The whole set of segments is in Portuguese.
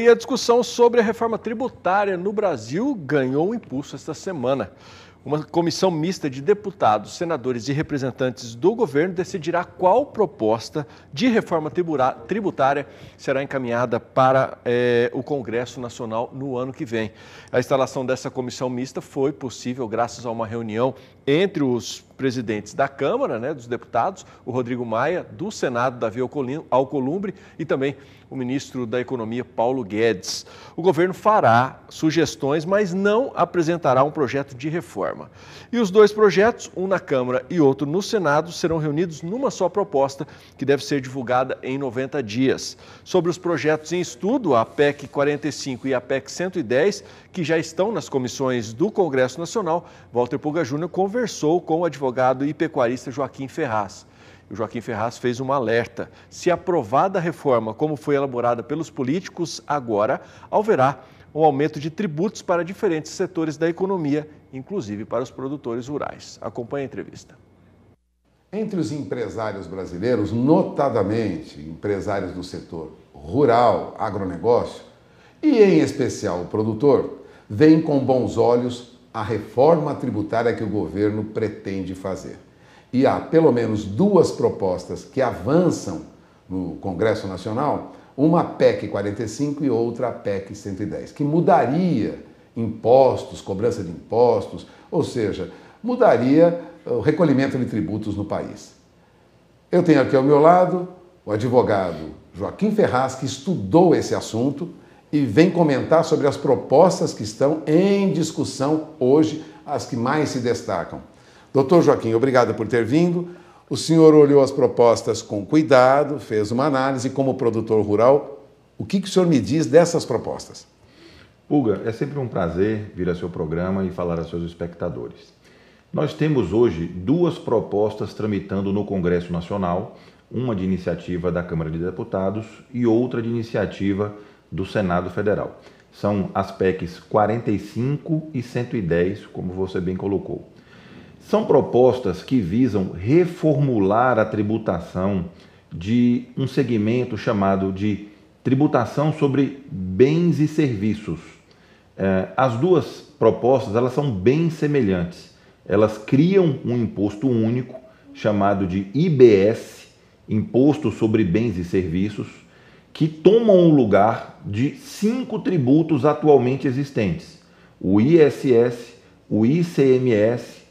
E a discussão sobre a reforma tributária no Brasil ganhou um impulso esta semana. Uma comissão mista de deputados, senadores e representantes do governo decidirá qual proposta de reforma tributária será encaminhada para eh, o Congresso Nacional no ano que vem. A instalação dessa comissão mista foi possível graças a uma reunião entre os presidentes da Câmara, né, dos deputados, o Rodrigo Maia, do Senado, Davi Alcolumbre e também o ministro da Economia, Paulo Guedes. O governo fará sugestões, mas não apresentará um projeto de reforma. E os dois projetos, um na Câmara e outro no Senado, serão reunidos numa só proposta que deve ser divulgada em 90 dias. Sobre os projetos em estudo, a PEC 45 e a PEC 110, que já estão nas comissões do Congresso Nacional, Walter Pulga Júnior conversou conversou com o advogado e pecuarista Joaquim Ferraz. O Joaquim Ferraz fez um alerta. Se aprovada a reforma como foi elaborada pelos políticos agora, haverá um aumento de tributos para diferentes setores da economia, inclusive para os produtores rurais. Acompanhe a entrevista. Entre os empresários brasileiros, notadamente empresários do setor rural, agronegócio, e em especial o produtor, vem com bons olhos a reforma tributária que o governo pretende fazer. E há pelo menos duas propostas que avançam no Congresso Nacional, uma PEC 45 e outra PEC 110, que mudaria impostos, cobrança de impostos, ou seja, mudaria o recolhimento de tributos no país. Eu tenho aqui ao meu lado o advogado Joaquim Ferraz, que estudou esse assunto e vem comentar sobre as propostas que estão em discussão hoje, as que mais se destacam. Doutor Joaquim, obrigado por ter vindo. O senhor olhou as propostas com cuidado, fez uma análise como produtor rural. O que, que o senhor me diz dessas propostas? Puga, é sempre um prazer vir a seu programa e falar a seus espectadores. Nós temos hoje duas propostas tramitando no Congresso Nacional, uma de iniciativa da Câmara de Deputados e outra de iniciativa do Senado Federal. São as PECs 45 e 110, como você bem colocou. São propostas que visam reformular a tributação de um segmento chamado de tributação sobre bens e serviços. É, as duas propostas elas são bem semelhantes. Elas criam um imposto único chamado de IBS, Imposto sobre Bens e Serviços, que tomam o lugar de cinco tributos atualmente existentes: o ISS, o ICMS,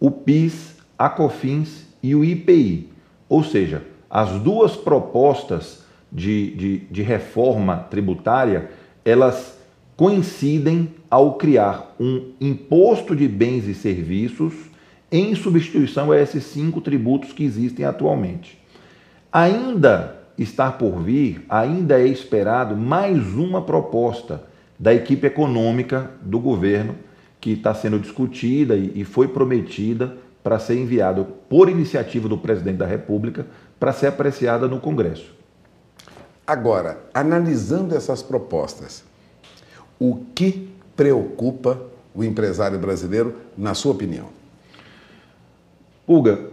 o PIS, a COFINS e o IPI. Ou seja, as duas propostas de, de, de reforma tributária elas coincidem ao criar um imposto de bens e serviços em substituição a esses cinco tributos que existem atualmente. Ainda estar por vir, ainda é esperado mais uma proposta da equipe econômica do governo que está sendo discutida e foi prometida para ser enviada por iniciativa do presidente da República para ser apreciada no Congresso. Agora, analisando essas propostas, o que preocupa o empresário brasileiro, na sua opinião? Puga,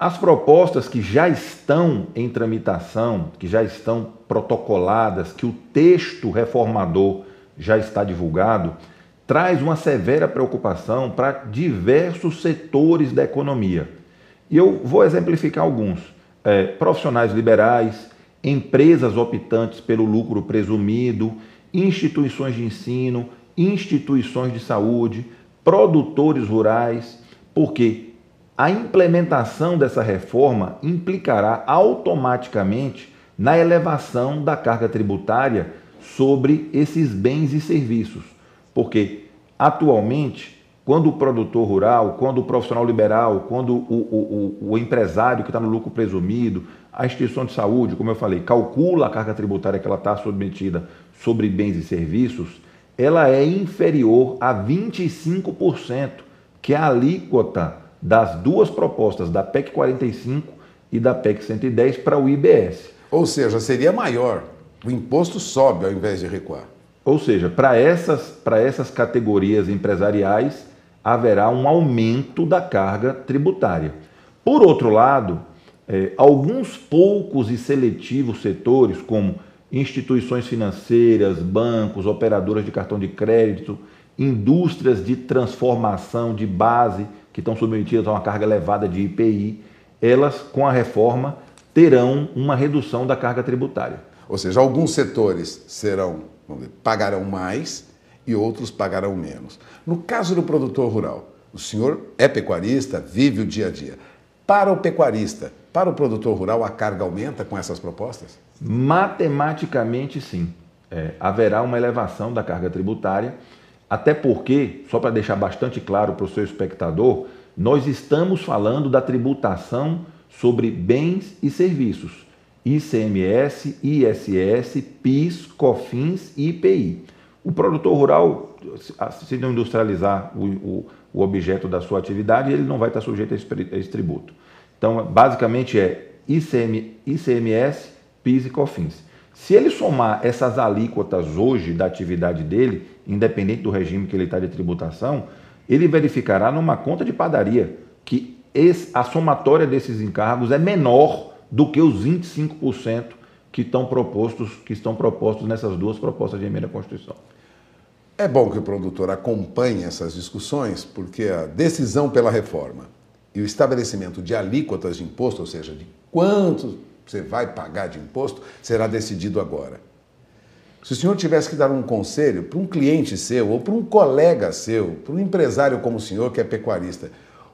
as propostas que já estão em tramitação, que já estão protocoladas, que o texto reformador já está divulgado, traz uma severa preocupação para diversos setores da economia. E eu vou exemplificar alguns. É, profissionais liberais, empresas optantes pelo lucro presumido, instituições de ensino, instituições de saúde, produtores rurais, porque a implementação dessa reforma implicará automaticamente na elevação da carga tributária sobre esses bens e serviços, porque atualmente, quando o produtor rural, quando o profissional liberal, quando o, o, o empresário que está no lucro presumido, a instituição de saúde, como eu falei, calcula a carga tributária que ela está submetida sobre bens e serviços, ela é inferior a 25%, que é a alíquota das duas propostas, da PEC 45 e da PEC 110, para o IBS. Ou seja, seria maior. O imposto sobe ao invés de recuar. Ou seja, para essas, essas categorias empresariais, haverá um aumento da carga tributária. Por outro lado, é, alguns poucos e seletivos setores, como instituições financeiras, bancos, operadoras de cartão de crédito, indústrias de transformação de base, que estão submetidas a uma carga elevada de IPI, elas, com a reforma, terão uma redução da carga tributária. Ou seja, alguns setores serão, dizer, pagarão mais e outros pagarão menos. No caso do produtor rural, o senhor é pecuarista, vive o dia a dia. Para o pecuarista, para o produtor rural, a carga aumenta com essas propostas? Matematicamente, sim. É, haverá uma elevação da carga tributária até porque, só para deixar bastante claro para o seu espectador, nós estamos falando da tributação sobre bens e serviços, ICMS, ISS, PIS, COFINS e IPI. O produtor rural, se não industrializar o, o, o objeto da sua atividade, ele não vai estar sujeito a esse, a esse tributo. Então, basicamente é ICM, ICMS, PIS e COFINS. Se ele somar essas alíquotas hoje da atividade dele, independente do regime que ele está de tributação, ele verificará numa conta de padaria que a somatória desses encargos é menor do que os 25% que estão propostos, que estão propostos nessas duas propostas de emenda à Constituição. É bom que o produtor acompanhe essas discussões, porque a decisão pela reforma e o estabelecimento de alíquotas de imposto, ou seja, de quantos você vai pagar de imposto será decidido agora. Se o senhor tivesse que dar um conselho para um cliente seu, ou para um colega seu, para um empresário como o senhor, que é pecuarista,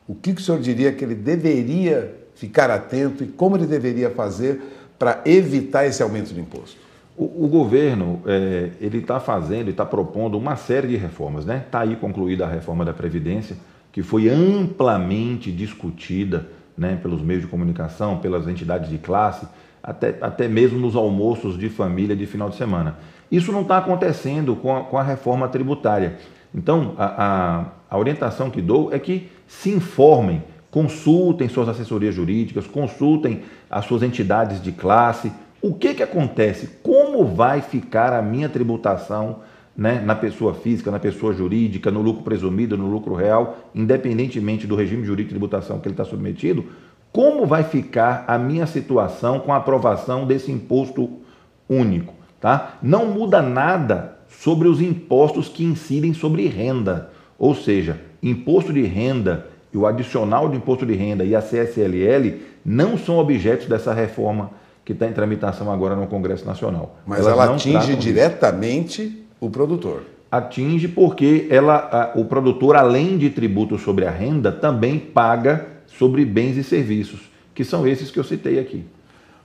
o que, o senhor diria que ele deveria ficar atento e como ele deveria fazer para evitar esse aumento de imposto? O, o governo é, ele está fazendo e está propondo uma série de reformas, né? Está aí concluída a reforma da Previdência, que foi amplamente discutida né, pelos meios de comunicação, pelas entidades de classe, até, até mesmo nos almoços de família de final de semana. Isso não está acontecendo com a, com a, reforma tributária. Então, a, a, a orientação que dou é que se informem, consultem suas assessorias jurídicas, consultem as suas entidades de classe. O que, que acontece? Como vai ficar a minha tributação? né, na pessoa física, na pessoa jurídica, no lucro presumido, no lucro real, independentemente do regime jurídico de tributação que ele está submetido, como vai ficar a minha situação com a aprovação desse imposto único? Tá? Não muda nada sobre os impostos que incidem sobre renda, ou seja, imposto de renda e o adicional de imposto de renda e a CSLL não são objetos dessa reforma que está em tramitação agora no Congresso Nacional. Mas Elas ela atinge diretamente o produtor. Atinge porque ela, a, o produtor, além de tributo sobre a renda, também paga sobre bens e serviços, que são esses que eu citei aqui.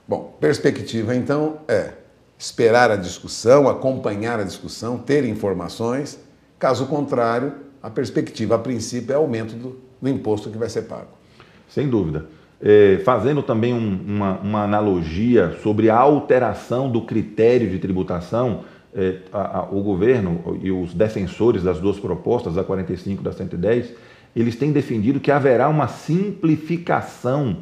Bom, perspectiva então é esperar a discussão, acompanhar a discussão, ter informações. Caso contrário, a perspectiva, a princípio, é aumento do, do imposto que vai ser pago. Sem dúvida. É, fazendo também um, uma, uma analogia sobre a alteração do critério de tributação, é, a, a, o governo e os defensores das duas propostas, da 45 e da 110, eles têm defendido que haverá uma simplificação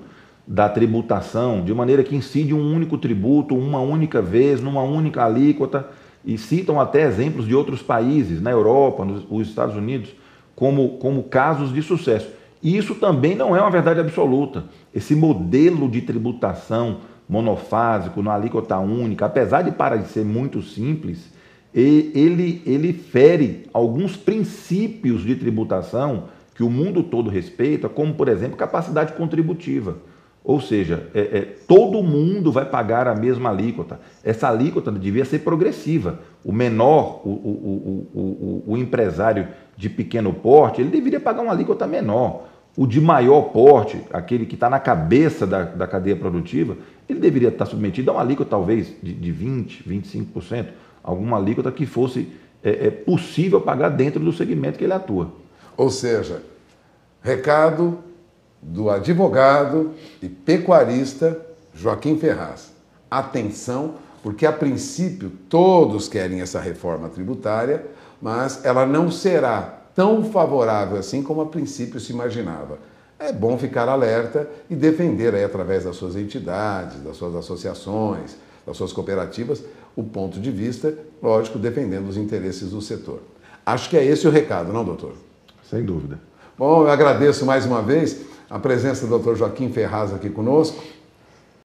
da tributação, de maneira que incide um único tributo, uma única vez, numa única alíquota, e citam até exemplos de outros países, na Europa, nos Estados Unidos, como, como casos de sucesso. E isso também não é uma verdade absoluta. Esse modelo de tributação monofásico, na alíquota única, apesar de parecer de ser muito simples, ele, ele fere alguns princípios de tributação que o mundo todo respeita, como, por exemplo, capacidade contributiva. Ou seja, é, é, todo mundo vai pagar a mesma alíquota. Essa alíquota devia ser progressiva. O menor, o, o, o, o, empresário de pequeno porte, ele deveria pagar uma alíquota menor. O de maior porte, aquele que está na cabeça da, da cadeia produtiva, ele deveria estar tá submetido a uma alíquota talvez de, de 20%, 25%, alguma alíquota que fosse é, é, possível pagar dentro do segmento que ele atua. Ou seja, recado do advogado e pecuarista Joaquim Ferraz. Atenção, porque a princípio todos querem essa reforma tributária, mas ela não será tão favorável assim como a princípio se imaginava. É bom ficar alerta e defender aí através das suas entidades, das suas associações, das suas cooperativas, o ponto de vista, lógico, defendendo os interesses do setor. Acho que é esse o recado, não, doutor? Sem dúvida. Bom, eu agradeço mais uma vez a presença do doutor Joaquim Ferraz aqui conosco.